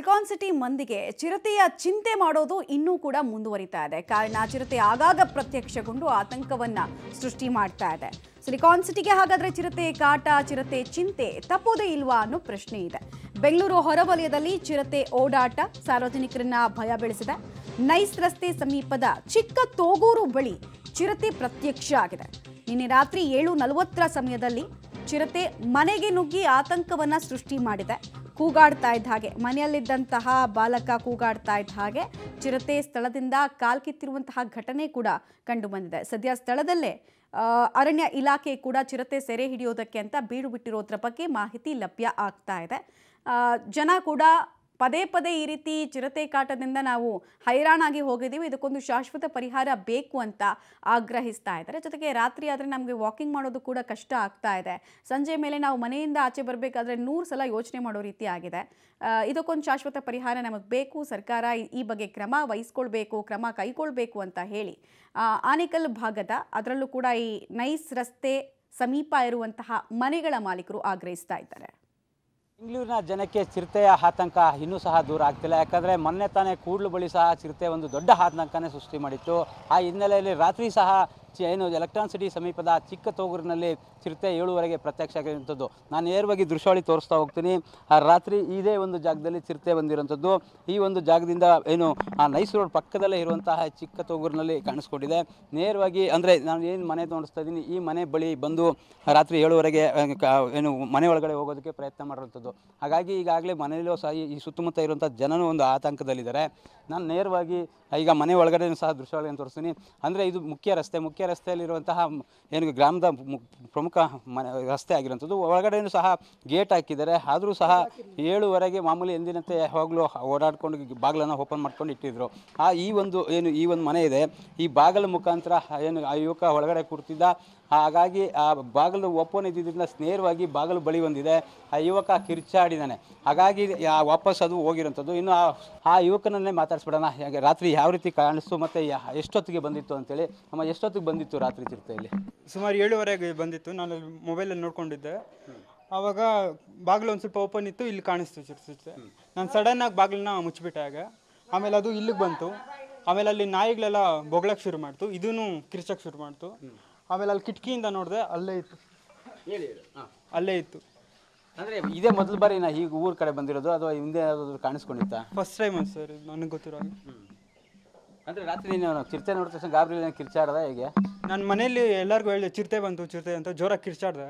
ತ್ರಿಕಾನ್ city ಮಂದಿಗೆ ಚಿರತೆಯ ಚಿಂತೆ ಮಾಡೋದು ಇನ್ನೂ ಕೂಡ ಮುಂದುವರಿತಾ ಇದೆ ಕಾರಣ ಚಿರತೆ ಆಗಾಗ ಪ್ರತ್ಯಕ್ಷಗೊಂಡು ಆತಂಕವನ್ನ ಸೃಷ್ಟಿ ಮಾಡ್ತಾ ಇದೆ ಸಿಲಿಕಾನ್ ಸಿಟಿಗೆ ಹಾಗಾದ್ರೆ ಚಿರತೆ ಕಾಟ ಚಿರತೆ ಚಿಂತೆ ತಪ್ಪೋದೇ ಇಲ್ವಾ ಅನ್ನೋ ಪ್ರಶ್ನೆ ಇದೆ ಬೆಂಗಳೂರು ಹೊರವಲಯದಲ್ಲಿ ಚಿರತೆ ಓಡಾಟ ಸಾರ್ವಜನಿಕರನ್ನ ಭಯ ಬೆಳೆಸಿದೆ ನೈಸ್ ರಸ್ತೆ ಸಮೀಪದ ಚಿಕ್ಕ ತೋಗೂರು ಬಳಿ ಚಿರತೆ ಪ್ರತ್ಯಕ್ಷ ಆಗಿದೆ ನಿನ್ನೆ ರಾತ್ರಿ ಏಳು ನಲವತ್ತರ ಸಮಯದಲ್ಲಿ ಚಿರತೆ ಮನೆಗೆ ನುಗ್ಗಿ ಆತಂಕವನ್ನ ಸೃಷ್ಟಿ ಮಾಡಿದೆ ಕೂಗಾಡ್ತಾ ಇದ್ದ ಹಾಗೆ ಮನೆಯಲ್ಲಿದ್ದಂತಹ ಬಾಲಕ ಕೂಗಾಡ್ತಾ ಇದ್ದ ಹಾಗೆ ಚಿರತೆ ಸ್ಥಳದಿಂದ ಕಾಲ್ಕಿತ್ತಿರುವಂತಹ ಘಟನೆ ಕೂಡ ಕಂಡು ಬಂದಿದೆ ಸದ್ಯ ಸ್ಥಳದಲ್ಲೇ ಅರಣ್ಯ ಇಲಾಖೆ ಕೂಡ ಚಿರತೆ ಸೆರೆ ಹಿಡಿಯೋದಕ್ಕೆ ಅಂತ ಬೀಡು ಬಿಟ್ಟಿರೋದ್ರ ಬಗ್ಗೆ ಮಾಹಿತಿ ಲಭ್ಯ ಆಗ್ತಾ ಇದೆ ಜನ ಕೂಡ ಪದೇ ಪದೇ ಈ ರೀತಿ ಚಿರತೆ ಕಾಟದಿಂದ ನಾವು ಹೈರಾಣಾಗಿ ಹೋಗಿದ್ದೀವಿ ಇದಕ್ಕೊಂದು ಶಾಶ್ವತ ಪರಿಹಾರ ಬೇಕು ಅಂತ ಆಗ್ರಹಿಸ್ತಾ ಇದ್ದಾರೆ ಜೊತೆಗೆ ರಾತ್ರಿ ಆದರೆ ನಮಗೆ ವಾಕಿಂಗ್ ಮಾಡೋದು ಕೂಡ ಕಷ್ಟ ಆಗ್ತಾ ಇದೆ ಸಂಜೆ ಮೇಲೆ ನಾವು ಮನೆಯಿಂದ ಆಚೆ ಬರಬೇಕಾದ್ರೆ ನೂರು ಸಲ ಯೋಚನೆ ಮಾಡೋ ರೀತಿ ಆಗಿದೆ ಇದಕ್ಕೊಂದು ಶಾಶ್ವತ ಪರಿಹಾರ ನಮಗೆ ಬೇಕು ಸರ್ಕಾರ ಈ ಬಗ್ಗೆ ಕ್ರಮ ವಹಿಸ್ಕೊಳ್ಬೇಕು ಕ್ರಮ ಕೈಗೊಳ್ಬೇಕು ಅಂತ ಹೇಳಿ ಆನೇಕಲ್ ಭಾಗದ ಅದರಲ್ಲೂ ಕೂಡ ಈ ನೈಸ್ ರಸ್ತೆ ಸಮೀಪ ಇರುವಂತಹ ಮನೆಗಳ ಮಾಲೀಕರು ಆಗ್ರಹಿಸ್ತಾ ಇದ್ದಾರೆ ಬೆಂಗಳೂರಿನ ಜನಕ್ಕೆ ಚಿರತೆಯ ಆತಂಕ ಇನ್ನೂ ಸಹ ದೂರ ಆಗ್ತಿಲ್ಲ ಯಾಕಂದರೆ ಮೊನ್ನೆ ತಾನೇ ಕೂಡ್ಲು ಬಳಿ ಸಹ ಚಿರತೆ ಒಂದು ದೊಡ್ಡ ಆತಂಕನೇ ಸೃಷ್ಟಿ ಮಾಡಿತ್ತು ಆ ಹಿನ್ನೆಲೆಯಲ್ಲಿ ರಾತ್ರಿ ಸಹ ಏನು ಎಲೆಕ್ಟ್ರಾನ್ ಸಿಟಿ ಸಮೀಪದ ಚಿಕ್ಕ ತೋಗೂರಿನಲ್ಲಿ ಚಿರತೆ ಏಳುವರೆಗೆ ಪ್ರತ್ಯಕ್ಷ ಆಗಿರುವಂಥದ್ದು ನಾನು ನೇರವಾಗಿ ದೃಶ್ಯಾವಳಿ ತೋರಿಸ್ತಾ ಹೋಗ್ತೀನಿ ಆ ರಾತ್ರಿ ಇದೇ ಒಂದು ಜಾಗದಲ್ಲಿ ಚಿರತೆ ಬಂದಿರುವಂಥದ್ದು ಈ ಒಂದು ಜಾಗದಿಂದ ಏನು ಆ ನೈಸ್ ರೋಡ್ ಪಕ್ಕದಲ್ಲೇ ಇರುವಂತಹ ಚಿಕ್ಕ ತೋಗೂರಿನಲ್ಲಿ ಕಾಣಿಸ್ಕೊಂಡಿದೆ ನೇರವಾಗಿ ಅಂದರೆ ನಾನು ಏನು ಮನೆ ತೋರಿಸ್ತಾ ಇದ್ದೀನಿ ಈ ಮನೆ ಬಳಿ ಬಂದು ರಾತ್ರಿ ಏಳುವರೆಗೆ ಏನು ಮನೆ ಒಳಗಡೆ ಹೋಗೋದಕ್ಕೆ ಪ್ರಯತ್ನ ಮಾಡಿರುವಂಥದ್ದು ಹಾಗಾಗಿ ಈಗಾಗಲೇ ಮನೆಯಲ್ಲೂ ಸಹ ಈ ಸುತ್ತಮುತ್ತ ಇರುವಂಥ ಜನನೂ ಒಂದು ಆತಂಕದಲ್ಲಿದ್ದಾರೆ ನಾನು ನೇರವಾಗಿ ಈಗ ಮನೆ ಒಳಗಡೆ ಸಹ ದೃಶ್ಯಾವಳಿಯನ್ನು ತೋರಿಸ್ತೀನಿ ಅಂದರೆ ಇದು ಮುಖ್ಯ ರಸ್ತೆ ಮುಖ್ಯ ಮುಖ್ಯ ರಸ್ತೆಯಲ್ಲಿರುವಂತಹ ಏನು ಗ್ರಾಮದ ಪ್ರಮುಖ ಮನೆ ರಸ್ತೆ ಆಗಿರುವಂಥದ್ದು ಒಳಗಡೆಯೂ ಸಹ ಗೇಟ್ ಹಾಕಿದ್ದಾರೆ ಆದರೂ ಸಹ ಏಳುವರೆಗೆ ಮಾಮೂಲಿ ಎಂದಿನಂತೆ ಯಾವಾಗಲೂ ಓಡಾಡಿಕೊಂಡು ಬಾಗಿಲನ್ನು ಓಪನ್ ಮಾಡ್ಕೊಂಡು ಇಟ್ಟಿದ್ರು ಆ ಈ ಒಂದು ಏನು ಈ ಒಂದು ಮನೆ ಇದೆ ಈ ಬಾಗಿಲ ಮುಖಾಂತರ ಏನು ಆ ಯುವಕ ಒಳಗಡೆ ಕೂರ್ತಿದ್ದ ಹಾಗಾಗಿ ಆ ಬಾಗಿಲು ಓಪನ್ ಇದ್ದಿದ್ದರಿಂದ ಸ್ನೇಹವಾಗಿ ಬಾಗಿಲು ಬಳಿ ಬಂದಿದೆ ಆ ಯುವಕ ಕಿರ್ಚಾಡಿದ್ದಾನೆ ಹಾಗಾಗಿ ವಾಪಸ್ ಅದು ಹೋಗಿರೋಂಥದ್ದು ಇನ್ನು ಆ ಯುವಕನನ್ನೇ ಮಾತಾಡಿಸ್ಬಿಡೋಣ ರಾತ್ರಿ ಯಾವ ರೀತಿ ಕಾಣಿಸ್ತು ಮತ್ತು ಎಷ್ಟೊತ್ತಿಗೆ ಬಂದಿತ್ತು ಅಂತೇಳಿ ನಮ್ಮ ಎಷ್ಟೊತ್ತಿಗೆ ಬಂದಿತ್ತು ರಾತ್ರಿ ಚಿರತೆ ಇಲ್ಲಿ ಸುಮಾರು ಏಳುವರೆಗೆ ಬಂದಿತ್ತು ನಾನು ಮೊಬೈಲಲ್ಲಿ ನೋಡ್ಕೊಂಡಿದ್ದೆ ಆವಾಗ ಬಾಗಿಲು ಒಂದು ಸ್ವಲ್ಪ ಓಪನ್ ಇತ್ತು ಇಲ್ಲಿ ಕಾಣಿಸ್ತು ಚಿರತೆ ನಾನು ಸಡನ್ನಾಗಿ ಬಾಗಿಲನ್ನ ಮುಚ್ಚಿಬಿಟ್ಟೆ ಆಮೇಲೆ ಅದು ಇಲ್ಲಿಗೆ ಬಂತು ಆಮೇಲೆ ಅಲ್ಲಿ ನಾಯಿಗಳೆಲ್ಲ ಬೊಗಳಕ್ಕೆ ಶುರು ಮಾಡ್ತು ಇದೂ ಕಿರ್ಚಕ್ಕೆ ಶುರು ಮಾಡ್ತು ಆಮೇಲೆ ಅಲ್ಲಿ ಕಿಟಕಿಯಿಂದ ನೋಡಿದೆ ಅಲ್ಲೇ ಇತ್ತು ಹೇಳಿ ಅಲ್ಲೇ ಇತ್ತು ಅಂದರೆ ಇದೇ ಮೊದಲ ಬಾರಿ ನಾ ಹೀಗೆ ಊರು ಕಡೆ ಬಂದಿರೋದು ಅಥವಾ ಹಿಂದೆ ಕಾಣಿಸ್ಕೊಂಡಿತ್ತ ಕಾಣಿಸ್ಕೊಂಡಿತ್ತಾ ಫಸ್ಟ್ ಟೈಮ್ ಸರ್ ನನಗೆ ಗೊತ್ತಿರೋ ಅಂದ್ರೆ ರಾತ್ರಿ ನೀನು ಕಿರ್ಚೆ ನೋಡಿದ ತಕ್ಷಣ ಗಾಬರಿ ಕಿರ್ಚಾಡ್ದ ಹೇಗೆ ನಾನು ಮನೆಯಲ್ಲಿ ಎಲ್ಲರಿಗೂ ಹೇಳಿ ಚಿರತೆ ಬಂತು ಚಿರತೆ ಅಂತ ಜೋರಾಗಿ ಕಿರ್ಚಾಡ್ದೆ